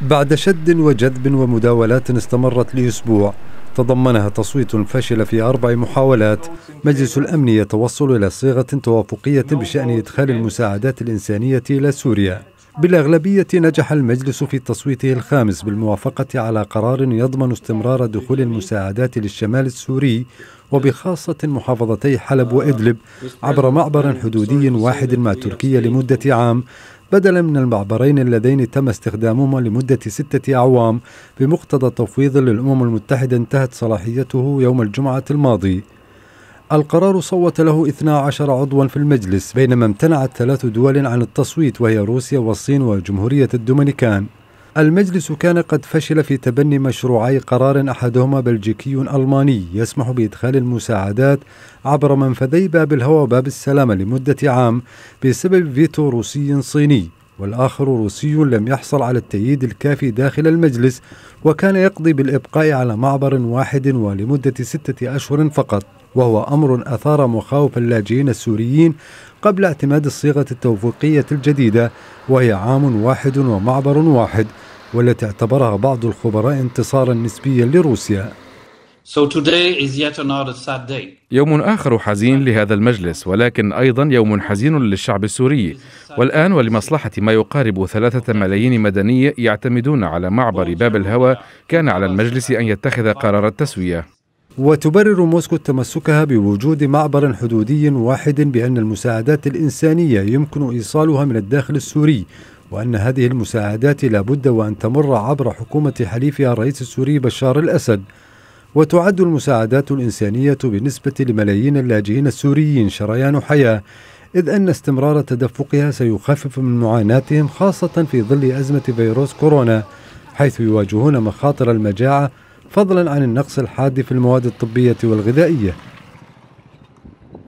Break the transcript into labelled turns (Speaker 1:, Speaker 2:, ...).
Speaker 1: بعد شد وجذب ومداولات استمرت لأسبوع تضمنها تصويت فشل في أربع محاولات مجلس الأمن يتوصل إلى صيغة توافقية بشأن إدخال المساعدات الإنسانية إلى سوريا بالأغلبية نجح المجلس في تصويته الخامس بالموافقة على قرار يضمن استمرار دخول المساعدات للشمال السوري وبخاصة محافظتي حلب وإدلب عبر معبر حدودي واحد مع تركيا لمدة عام بدلا من المعبرين اللذين تم استخدامهما لمدة ستة أعوام بمقتضى تفويض للأمم المتحدة انتهت صلاحيته يوم الجمعة الماضي القرار صوت له 12 عضوا في المجلس بينما امتنعت ثلاث دول عن التصويت وهي روسيا والصين وجمهورية الدومينيكان المجلس كان قد فشل في تبني مشروعي قرار احدهما بلجيكي الماني يسمح بادخال المساعدات عبر منفذي باب الهوى وباب السلامه لمده عام بسبب فيتو روسي صيني والاخر روسي لم يحصل على التأييد الكافي داخل المجلس وكان يقضي بالابقاء على معبر واحد ولمده سته اشهر فقط وهو امر اثار مخاوف اللاجئين السوريين قبل اعتماد الصيغة التوفيقية الجديدة وهي عام واحد ومعبر واحد
Speaker 2: والتي اعتبرها بعض الخبراء
Speaker 1: انتصارا نسبيا لروسيا
Speaker 2: يوم آخر حزين لهذا المجلس ولكن أيضا يوم حزين للشعب السوري والآن ولمصلحة ما يقارب ثلاثة ملايين مدني يعتمدون على معبر باب الهوى كان على المجلس أن يتخذ قرار التسوية
Speaker 1: وتبرر موسكو تمسكها بوجود معبر حدودي واحد بأن المساعدات الإنسانية يمكن إيصالها من الداخل السوري وأن هذه المساعدات لابد وأن تمر عبر حكومة حليفها الرئيس السوري بشار الأسد وتعد المساعدات الإنسانية بالنسبة لملايين اللاجئين السوريين شريان حياة إذ أن استمرار تدفقها سيخفف من معاناتهم خاصة في ظل أزمة فيروس كورونا حيث يواجهون مخاطر المجاعة فضلا عن النقص الحاد في المواد الطبية والغذائية